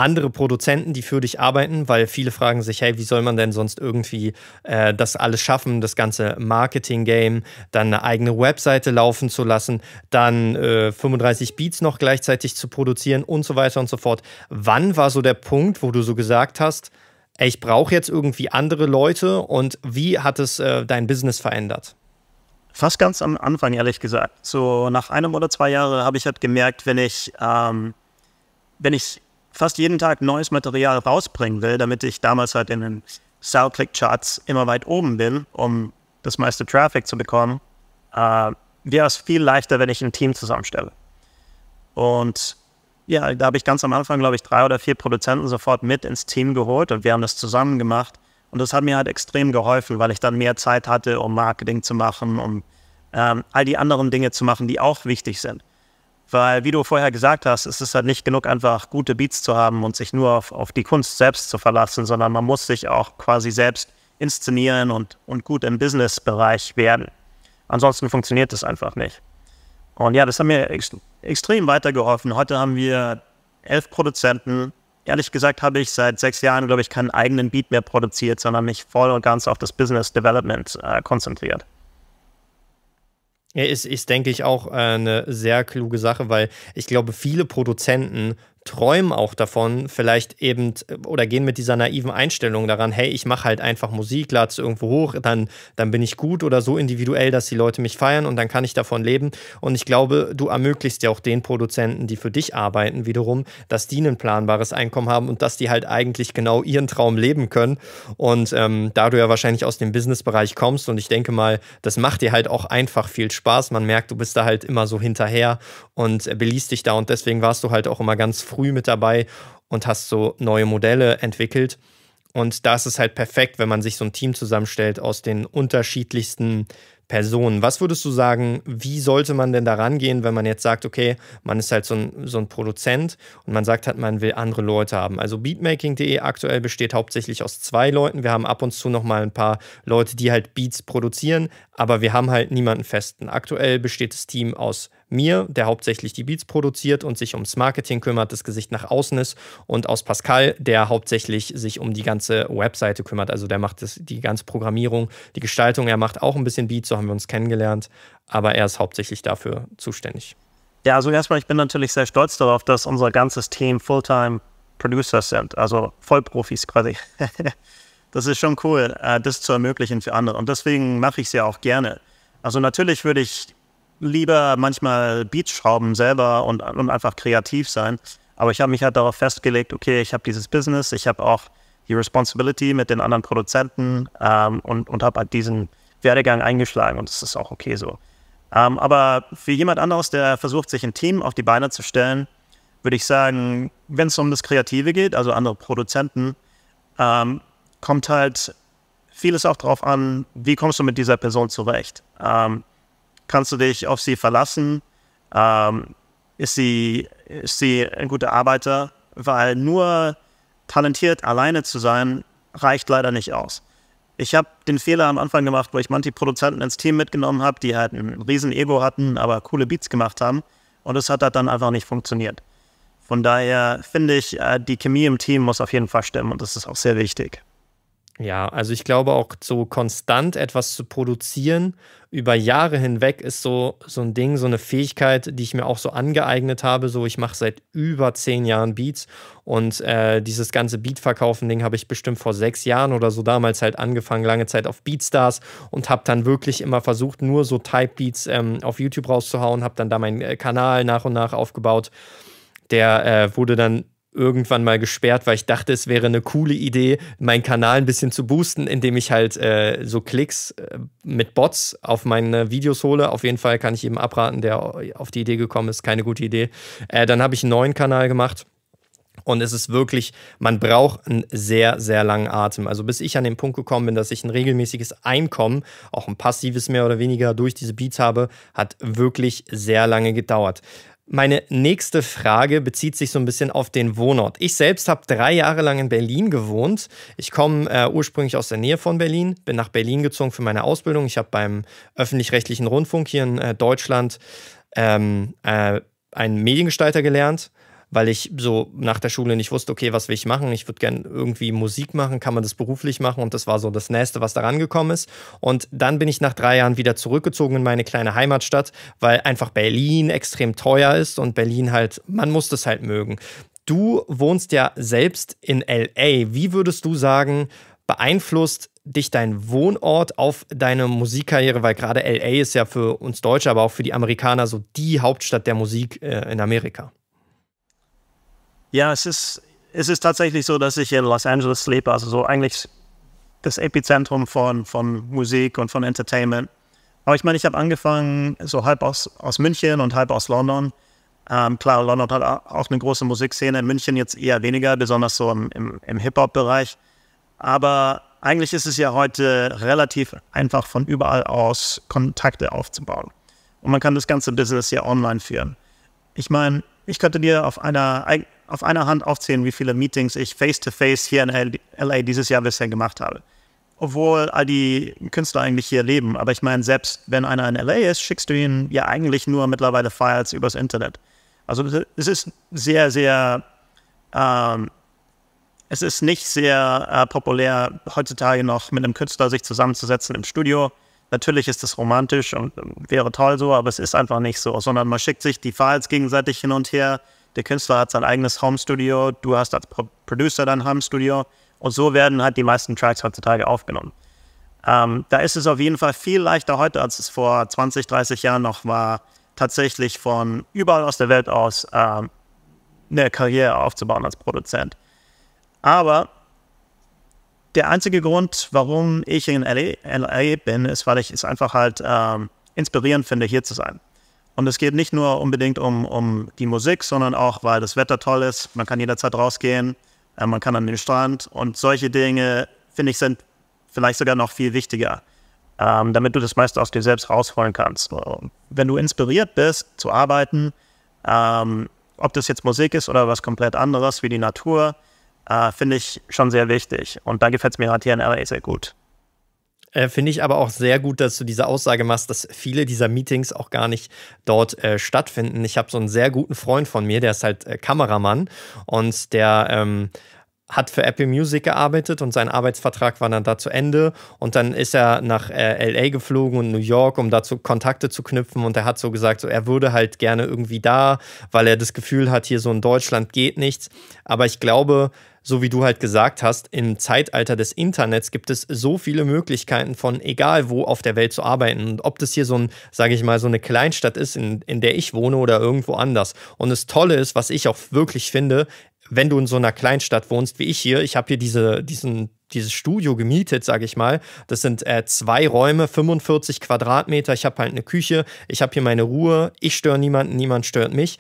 Speaker 1: andere Produzenten, die für dich arbeiten, weil viele fragen sich, hey, wie soll man denn sonst irgendwie äh, das alles schaffen, das ganze Marketing-Game, dann eine eigene Webseite laufen zu lassen, dann äh, 35 Beats noch gleichzeitig zu produzieren und so weiter und so fort. Wann war so der Punkt, wo du so gesagt hast, ey, ich brauche jetzt irgendwie andere Leute und wie hat es äh, dein Business verändert?
Speaker 2: Fast ganz am Anfang, ehrlich gesagt. So nach einem oder zwei Jahren habe ich halt gemerkt, wenn ich, ähm, wenn ich fast jeden Tag neues Material rausbringen will, damit ich damals halt in den sell click charts immer weit oben bin, um das meiste Traffic zu bekommen, äh, wäre es viel leichter, wenn ich ein Team zusammenstelle. Und ja, da habe ich ganz am Anfang, glaube ich, drei oder vier Produzenten sofort mit ins Team geholt und wir haben das zusammen gemacht. Und das hat mir halt extrem geholfen, weil ich dann mehr Zeit hatte, um Marketing zu machen, um ähm, all die anderen Dinge zu machen, die auch wichtig sind. Weil, wie du vorher gesagt hast, ist es halt nicht genug, einfach gute Beats zu haben und sich nur auf, auf die Kunst selbst zu verlassen, sondern man muss sich auch quasi selbst inszenieren und, und gut im Business-Bereich werden. Ansonsten funktioniert das einfach nicht. Und ja, das hat mir ex extrem weitergeholfen. Heute haben wir elf Produzenten. Ehrlich gesagt habe ich seit sechs Jahren, glaube ich, keinen eigenen Beat mehr produziert, sondern mich voll und ganz auf das Business Development äh, konzentriert
Speaker 1: ist, ist, denke ich, auch äh, eine sehr kluge Sache, weil ich glaube, viele Produzenten träumen auch davon, vielleicht eben oder gehen mit dieser naiven Einstellung daran, hey, ich mache halt einfach Musik, lade es irgendwo hoch, dann, dann bin ich gut oder so individuell, dass die Leute mich feiern und dann kann ich davon leben. Und ich glaube, du ermöglichst ja auch den Produzenten, die für dich arbeiten, wiederum, dass die ein planbares Einkommen haben und dass die halt eigentlich genau ihren Traum leben können. Und ähm, da du ja wahrscheinlich aus dem Businessbereich kommst und ich denke mal, das macht dir halt auch einfach viel Spaß. Man merkt, du bist da halt immer so hinterher und beliest dich da und deswegen warst du halt auch immer ganz früh mit dabei und hast so neue Modelle entwickelt. Und da ist es halt perfekt, wenn man sich so ein Team zusammenstellt aus den unterschiedlichsten Personen. Was würdest du sagen, wie sollte man denn da rangehen, wenn man jetzt sagt, okay, man ist halt so ein, so ein Produzent und man sagt halt, man will andere Leute haben. Also beatmaking.de aktuell besteht hauptsächlich aus zwei Leuten. Wir haben ab und zu nochmal ein paar Leute, die halt Beats produzieren, aber wir haben halt niemanden festen. Aktuell besteht das Team aus mir, der hauptsächlich die Beats produziert und sich ums Marketing kümmert, das Gesicht nach außen ist, und aus Pascal, der hauptsächlich sich um die ganze Webseite kümmert. Also der macht das, die ganze Programmierung, die Gestaltung, er macht auch ein bisschen Beats, so haben wir uns kennengelernt, aber er ist hauptsächlich dafür zuständig.
Speaker 2: Ja, also erstmal, ich bin natürlich sehr stolz darauf, dass unser ganzes Team Fulltime Producers sind, also Vollprofis quasi. [LAUGHS] das ist schon cool, äh, das zu ermöglichen für andere. Und deswegen mache ich es ja auch gerne. Also natürlich würde ich lieber manchmal Beats schrauben selber und, und einfach kreativ sein. Aber ich habe mich halt darauf festgelegt, okay, ich habe dieses Business, ich habe auch die Responsibility mit den anderen Produzenten ähm, und, und habe halt diesen Werdegang eingeschlagen und es ist auch okay so. Ähm, aber für jemand anderes, der versucht, sich ein Team auf die Beine zu stellen, würde ich sagen, wenn es um das Kreative geht, also andere Produzenten, ähm, kommt halt vieles auch darauf an, wie kommst du mit dieser Person zurecht. Ähm, kannst du dich auf sie verlassen? Ähm, ist, sie, ist sie ein guter Arbeiter? Weil nur talentiert alleine zu sein, reicht leider nicht aus. Ich habe den Fehler am Anfang gemacht, wo ich manche Produzenten ins Team mitgenommen habe, die halt ein riesen Ego hatten, aber coole Beats gemacht haben. Und es hat halt dann einfach nicht funktioniert. Von daher finde ich, äh, die Chemie im Team muss auf jeden Fall stimmen und das ist auch sehr wichtig.
Speaker 1: Ja, also ich glaube auch so konstant etwas zu produzieren über Jahre hinweg ist so, so ein Ding, so eine Fähigkeit, die ich mir auch so angeeignet habe. So, ich mache seit über zehn Jahren Beats und äh, dieses ganze Beat-Verkaufen-Ding habe ich bestimmt vor sechs Jahren oder so damals halt angefangen, lange Zeit auf Beatstars und habe dann wirklich immer versucht, nur so Type-Beats ähm, auf YouTube rauszuhauen, habe dann da meinen äh, Kanal nach und nach aufgebaut der äh, wurde dann irgendwann mal gesperrt, weil ich dachte, es wäre eine coole Idee, meinen Kanal ein bisschen zu boosten, indem ich halt äh, so Klicks äh, mit Bots auf meine Videos hole. Auf jeden Fall kann ich jedem abraten, der auf die Idee gekommen ist. Keine gute Idee. Äh, dann habe ich einen neuen Kanal gemacht. Und es ist wirklich, man braucht einen sehr, sehr langen Atem. Also bis ich an den Punkt gekommen bin, dass ich ein regelmäßiges Einkommen, auch ein passives mehr oder weniger durch diese Beats habe, hat wirklich sehr lange gedauert. Meine nächste Frage bezieht sich so ein bisschen auf den Wohnort. Ich selbst habe drei Jahre lang in Berlin gewohnt. Ich komme äh, ursprünglich aus der Nähe von Berlin, bin nach Berlin gezogen für meine Ausbildung. Ich habe beim öffentlich-rechtlichen Rundfunk hier in äh, Deutschland ähm, äh, einen Mediengestalter gelernt weil ich so nach der Schule nicht wusste, okay, was will ich machen? Ich würde gerne irgendwie Musik machen, kann man das beruflich machen? Und das war so das Nächste, was da rangekommen ist. Und dann bin ich nach drei Jahren wieder zurückgezogen in meine kleine Heimatstadt, weil einfach Berlin extrem teuer ist und Berlin halt, man muss das halt mögen. Du wohnst ja selbst in LA. Wie würdest du sagen, beeinflusst dich dein Wohnort auf deine Musikkarriere? Weil gerade LA ist ja für uns Deutsche, aber auch für die Amerikaner so die Hauptstadt der Musik äh, in Amerika.
Speaker 2: Ja, es ist, es ist tatsächlich so, dass ich in Los Angeles lebe, also so eigentlich das Epizentrum von, von Musik und von Entertainment. Aber ich meine, ich habe angefangen so halb aus, aus München und halb aus London. Ähm, klar, London hat auch eine große Musikszene, in München jetzt eher weniger, besonders so im, im, im Hip-Hop-Bereich. Aber eigentlich ist es ja heute relativ einfach, von überall aus Kontakte aufzubauen. Und man kann das ganze Business ja online führen. Ich meine, ich könnte dir auf einer auf einer Hand aufzählen, wie viele Meetings ich face-to-face -face hier in LA dieses Jahr bisher gemacht habe. Obwohl all die Künstler eigentlich hier leben. Aber ich meine, selbst wenn einer in LA ist, schickst du ihnen ja eigentlich nur mittlerweile Files übers Internet. Also es ist sehr, sehr, ähm, es ist nicht sehr äh, populär, heutzutage noch mit einem Künstler sich zusammenzusetzen im Studio. Natürlich ist das romantisch und ähm, wäre toll so, aber es ist einfach nicht so, sondern man schickt sich die Files gegenseitig hin und her der Künstler hat sein eigenes Home-Studio, du hast als Pro Producer dein Home-Studio und so werden halt die meisten Tracks heutzutage aufgenommen. Ähm, da ist es auf jeden Fall viel leichter heute, als es vor 20, 30 Jahren noch war, tatsächlich von überall aus der Welt aus ähm, eine Karriere aufzubauen als Produzent. Aber der einzige Grund, warum ich in LA, LA bin, ist, weil ich es einfach halt ähm, inspirierend finde, hier zu sein. Und es geht nicht nur unbedingt um, um die Musik, sondern auch, weil das Wetter toll ist. Man kann jederzeit rausgehen, äh, man kann an den Strand. Und solche Dinge, finde ich, sind vielleicht sogar noch viel wichtiger, ähm, damit du das meiste aus dir selbst rausholen kannst. Wenn du inspiriert bist zu arbeiten, ähm, ob das jetzt Musik ist oder was komplett anderes wie die Natur, äh, finde ich schon sehr wichtig. Und da gefällt es mir halt hier in LA sehr gut äh, finde ich aber auch sehr gut, dass du diese Aussage machst, dass
Speaker 1: viele dieser Meetings auch gar nicht dort äh, stattfinden. Ich habe so einen sehr guten Freund von mir, der ist halt äh, Kameramann und der ähm, hat für Apple Music gearbeitet und sein Arbeitsvertrag war dann da zu Ende und dann ist er nach äh, LA geflogen und New York, um dazu Kontakte zu knüpfen und er hat so gesagt, so, er würde halt gerne irgendwie da, weil er das Gefühl hat, hier so in Deutschland geht nichts, aber ich glaube, so wie du halt gesagt hast, im Zeitalter des Internets gibt es so viele Möglichkeiten von egal wo auf der Welt zu arbeiten. Und ob das hier so ein, sage ich mal, so eine Kleinstadt ist, in, in der ich wohne oder irgendwo anders. Und das Tolle ist, was ich auch wirklich finde, wenn du in so einer Kleinstadt wohnst wie ich hier, ich habe hier diese, diesen, dieses Studio gemietet, sage ich mal. Das sind äh, zwei Räume, 45 Quadratmeter. Ich habe halt eine Küche, ich habe hier meine Ruhe, ich störe niemanden, niemand stört mich.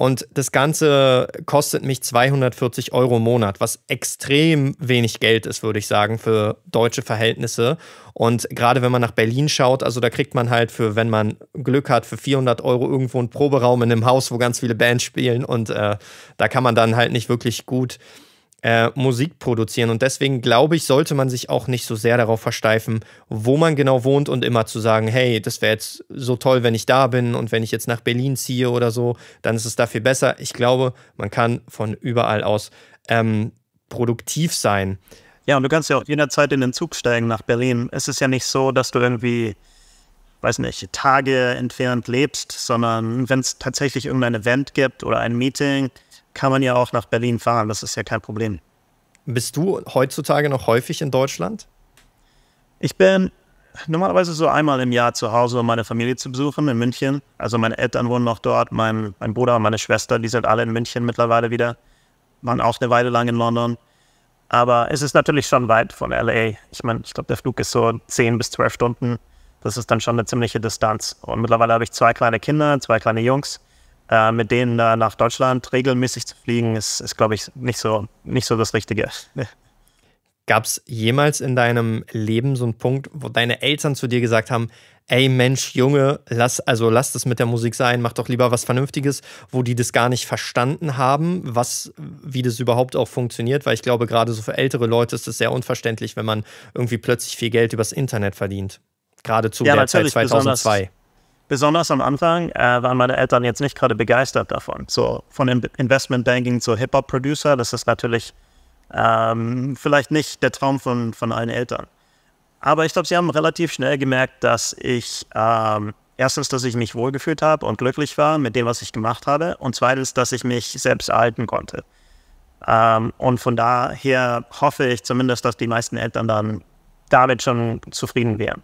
Speaker 1: Und das Ganze kostet mich 240 Euro im Monat, was extrem wenig Geld ist, würde ich sagen, für deutsche Verhältnisse. Und gerade wenn man nach Berlin schaut, also da kriegt man halt für, wenn man Glück hat, für 400 Euro irgendwo einen Proberaum in einem Haus, wo ganz viele Bands spielen. Und äh, da kann man dann halt nicht wirklich gut äh, Musik produzieren. Und deswegen glaube ich, sollte man sich auch nicht so sehr darauf versteifen, wo man genau wohnt und immer zu sagen, hey, das wäre jetzt so toll, wenn ich da bin und wenn ich jetzt nach Berlin ziehe oder so, dann ist es da viel besser. Ich
Speaker 2: glaube, man kann von überall aus ähm, produktiv sein. Ja, und du kannst ja auch jederzeit in den Zug steigen nach Berlin. Es ist ja nicht so, dass du irgendwie, weiß nicht, Tage entfernt lebst, sondern wenn es tatsächlich irgendein Event gibt oder ein Meeting, kann man ja auch nach Berlin fahren. Das ist ja kein Problem. Bist du heutzutage noch häufig in Deutschland? Ich bin normalerweise so einmal im Jahr zu Hause, um meine Familie zu besuchen in München. Also meine Eltern wohnen noch dort, mein, mein Bruder und meine Schwester, die sind alle in München mittlerweile wieder, waren auch eine Weile lang in London. Aber es ist natürlich schon weit von LA. Ich meine, ich glaube, der Flug ist so 10 bis 12 Stunden. Das ist dann schon eine ziemliche Distanz. Und mittlerweile habe ich zwei kleine Kinder, zwei kleine Jungs äh, mit denen da nach Deutschland regelmäßig zu fliegen, ist, ist glaube ich, nicht so, nicht so das Richtige. [LAUGHS] Gab
Speaker 1: es jemals in deinem Leben so einen Punkt, wo deine Eltern zu dir gesagt haben, ey Mensch, Junge, lass, also lass das mit der Musik sein, mach doch lieber was Vernünftiges, wo die das gar nicht verstanden haben, was, wie das überhaupt auch funktioniert, weil ich glaube, gerade so für ältere Leute ist es sehr unverständlich, wenn man irgendwie plötzlich viel Geld übers Internet verdient. Gerade zu ja, der Zeit 2002
Speaker 2: besonders am Anfang äh, waren meine Eltern jetzt nicht gerade begeistert davon. So von In Investment Banking zu Hip-Hop-Producer, das ist natürlich ähm, vielleicht nicht der Traum von, von allen Eltern. Aber ich glaube, sie haben relativ schnell gemerkt, dass ich ähm, erstens, dass ich mich wohlgefühlt habe und glücklich war mit dem, was ich gemacht habe. Und zweitens, dass ich mich selbst erhalten konnte. Ähm, und von daher hoffe ich zumindest, dass die meisten Eltern dann damit schon zufrieden wären.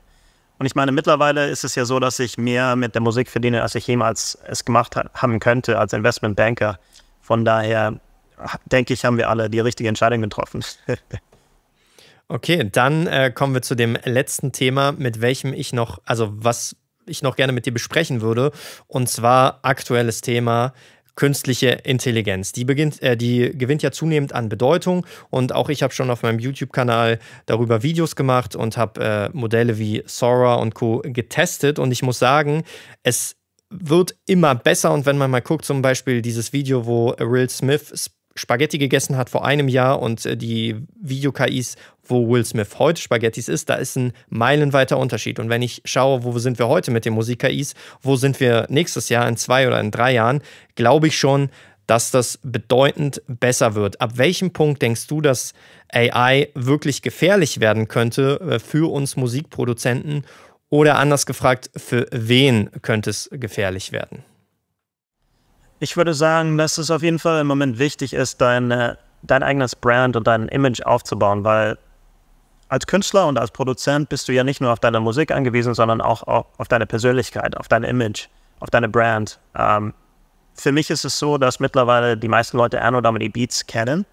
Speaker 2: Und ich meine, mittlerweile ist es ja so, dass ich mehr mit der Musik verdiene, als ich jemals es gemacht haben könnte als Investmentbanker. Von daher denke ich, haben wir alle die richtige Entscheidung getroffen.
Speaker 1: [LAUGHS] okay, dann äh, kommen wir zu dem letzten Thema, mit welchem ich noch, also was ich noch gerne mit dir besprechen würde. Und zwar aktuelles Thema künstliche Intelligenz. Die, beginnt, äh, die gewinnt ja zunehmend an Bedeutung und auch ich habe schon auf meinem YouTube-Kanal darüber Videos gemacht und habe äh, Modelle wie Sora und Co. getestet und ich muss sagen, es wird immer besser und wenn man mal guckt, zum Beispiel dieses Video, wo Will Smith Spaghetti gegessen hat vor einem Jahr und äh, die Video-KIs, wo Will Smith heute Spaghettis ist, da ist ein meilenweiter Unterschied. Und wenn ich schaue, wo sind wir heute mit den Musik-KIs, wo sind wir nächstes Jahr, in zwei oder in drei Jahren, glaube ich schon, dass das bedeutend besser wird. Ab welchem Punkt denkst du, dass AI wirklich gefährlich werden könnte äh, für uns Musikproduzenten? Oder anders gefragt, für wen könnte es gefährlich werden?
Speaker 2: Ich würde sagen, dass es auf jeden Fall im Moment wichtig ist, dein, äh, dein eigenes Brand und dein Image aufzubauen, weil als Künstler und als Produzent bist du ja nicht nur auf deine Musik angewiesen, sondern auch auf deine Persönlichkeit, auf dein Image, auf deine Brand. Ähm, für mich ist es so, dass mittlerweile die meisten Leute Erno Domini Beats kennen.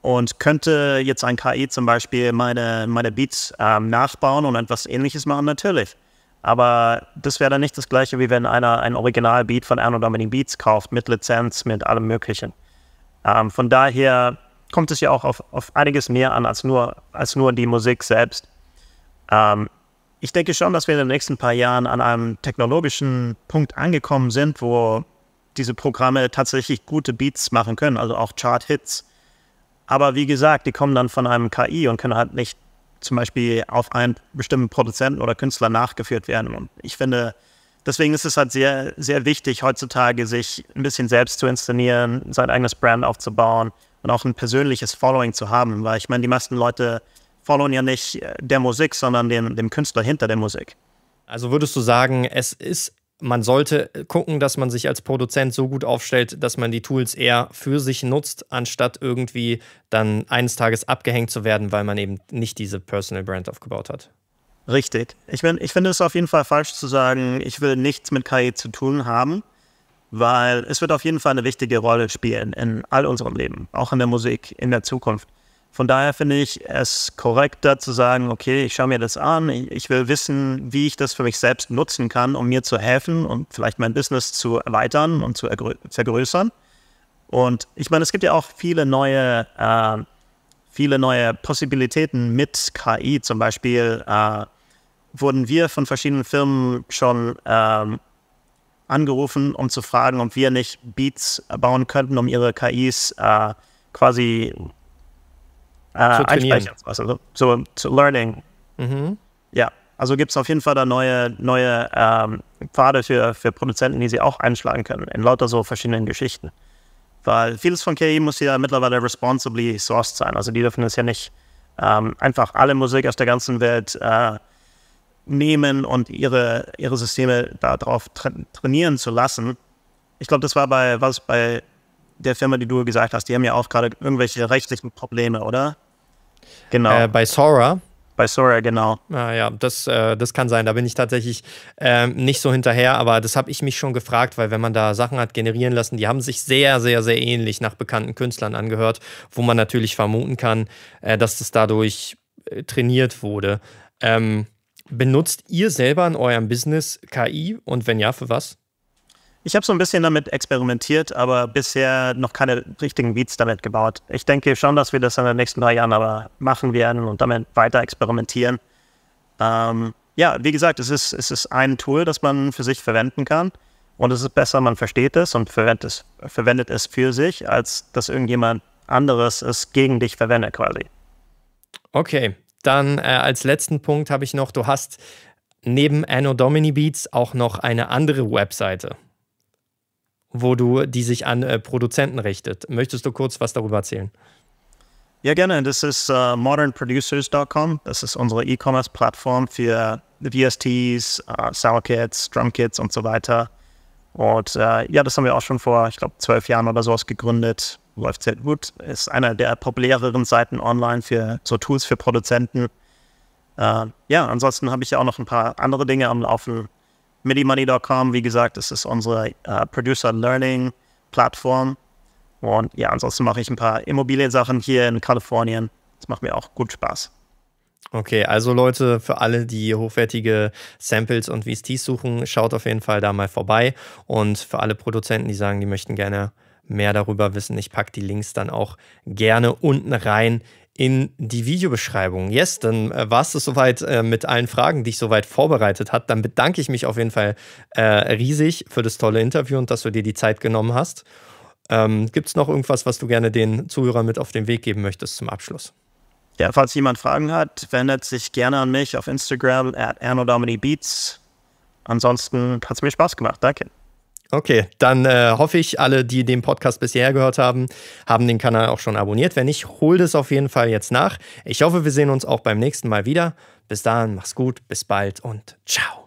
Speaker 2: Und könnte jetzt ein KI zum Beispiel meine, meine Beats ähm, nachbauen und etwas ähnliches machen? Natürlich. Aber das wäre dann nicht das gleiche, wie wenn einer ein Originalbeat von Erno Dominic Beats kauft, mit Lizenz, mit allem Möglichen. Ähm, von daher kommt es ja auch auf, auf einiges mehr an als nur, als nur die Musik selbst. Ähm, ich denke schon, dass wir in den nächsten paar Jahren an einem technologischen Punkt angekommen sind, wo diese Programme tatsächlich gute Beats machen können, also auch Chart-Hits. Aber wie gesagt, die kommen dann von einem KI und können halt nicht zum Beispiel auf einen bestimmten Produzenten oder Künstler nachgeführt werden. Und ich finde, deswegen ist es halt sehr, sehr wichtig, heutzutage sich ein bisschen selbst zu inszenieren, sein eigenes Brand aufzubauen und auch ein persönliches Following zu haben. Weil ich meine, die meisten Leute followen ja nicht äh, der Musik, sondern dem, dem Künstler hinter der Musik. Also würdest du
Speaker 1: sagen, es ist man sollte gucken, dass man sich als Produzent so gut aufstellt, dass man die Tools eher für sich nutzt, anstatt irgendwie dann eines Tages abgehängt zu werden, weil man eben nicht diese Personal Brand aufgebaut hat.
Speaker 2: Richtig. Ich, bin, ich finde es auf jeden Fall falsch zu sagen, ich will nichts mit KI zu tun haben, weil es wird auf jeden Fall eine wichtige Rolle spielen in all unserem Leben, auch in der Musik, in der Zukunft. Von daher finde ich es korrekter zu sagen, okay, ich schaue mir das an, ich will wissen, wie ich das für mich selbst nutzen kann, um mir zu helfen und vielleicht mein Business zu erweitern und zu vergrößern. Und ich meine, es gibt ja auch viele neue, äh, viele neue Possibilitäten mit KI. Zum Beispiel äh, wurden wir von verschiedenen Firmen schon äh, angerufen, um zu fragen, ob wir nicht Beats bauen könnten, um ihre KIs äh, quasi äh, zu einspeichern. Also zu, zu Learning. Mhm. Ja, also gibt es auf jeden Fall da neue, neue ähm, Pfade für, für Produzenten, die sie auch einschlagen können, in lauter so verschiedenen Geschichten. Weil vieles von KI muss ja mittlerweile responsibly sourced sein. Also die dürfen es ja nicht ähm, einfach alle Musik aus der ganzen Welt äh, nehmen und ihre, ihre Systeme darauf tra trainieren zu lassen. Ich glaube, das war bei, was bei der Firma, die du gesagt hast, die haben ja auch gerade irgendwelche rechtlichen Probleme, oder? Genau. Äh, bei Sora. Bei Sora, genau. Ah, ja, das, äh, das kann sein. Da bin ich tatsächlich
Speaker 1: äh, nicht so hinterher, aber das habe ich mich schon gefragt, weil wenn man da Sachen hat generieren lassen, die haben sich sehr, sehr, sehr ähnlich nach bekannten Künstlern angehört, wo man natürlich vermuten kann, äh, dass das dadurch äh, trainiert wurde. Ähm, benutzt ihr selber in eurem Business KI und wenn ja, für was?
Speaker 2: Ich habe so ein bisschen damit experimentiert, aber bisher noch keine richtigen Beats damit gebaut. Ich denke schon, dass wir das in den nächsten drei Jahren aber machen werden und damit weiter experimentieren. Ähm, ja, wie gesagt, es ist, es ist ein Tool, das man für sich verwenden kann. Und es ist besser, man versteht es und verwendet es, verwendet es für sich, als dass irgendjemand anderes es gegen dich verwendet quasi.
Speaker 1: Okay, dann äh, als letzten Punkt habe ich noch, du hast neben Anno Domini Beats auch noch eine andere Webseite wo du, die sich an äh,
Speaker 2: Produzenten richtet. Möchtest du kurz was darüber erzählen? Ja, gerne. Das ist uh, äh, modernproducers.com. Das ist unsere E-Commerce-Plattform für VSTs, uh, äh, Soundkits, Drumkits und so weiter. Und uh, ja, das haben wir auch schon vor, ich glaube, zwölf Jahren oder sowas gegründet. Läuft sehr gut. Ist eine der populäreren Seiten online für so Tools für Produzenten. ja, ansonsten habe ich ja auch noch ein paar andere Dinge am Laufen. MidiMoney.com, wie gesagt, das ist unsere äh, Producer Learning Plattform. Und ja, ansonsten mache ich ein paar Immobiliensachen hier in Kalifornien. Das macht mir auch gut Spaß.
Speaker 1: Okay, also Leute, für alle, die hochwertige Samples und VSTs suchen, schaut auf jeden Fall da mal vorbei. Und für alle Produzenten, die sagen, die möchten gerne mehr darüber wissen, ich packe die Links dann auch gerne unten rein in die Videobeschreibung. Yes, dann äh, war es das soweit äh, mit allen Fragen, die ich soweit vorbereitet hat. Dann bedanke ich mich auf jeden Fall äh, riesig für das tolle Interview und dass du dir die Zeit genommen hast. Ähm, Gibt es noch irgendwas, was du gerne den Zuhörern mit auf den Weg geben möchtest zum Abschluss? Ja,
Speaker 2: falls jemand Fragen hat, wendet sich gerne an mich auf Instagram at ernodominibeats. Ansonsten hat es mir Spaß gemacht. Danke. Okay, dann äh, hoffe ich, alle, die den Podcast
Speaker 1: bisher gehört haben, haben den Kanal auch schon abonniert. Wenn nicht, holt es auf jeden Fall jetzt nach. Ich hoffe, wir sehen uns auch beim nächsten Mal wieder. Bis dahin, mach's gut, bis bald und ciao.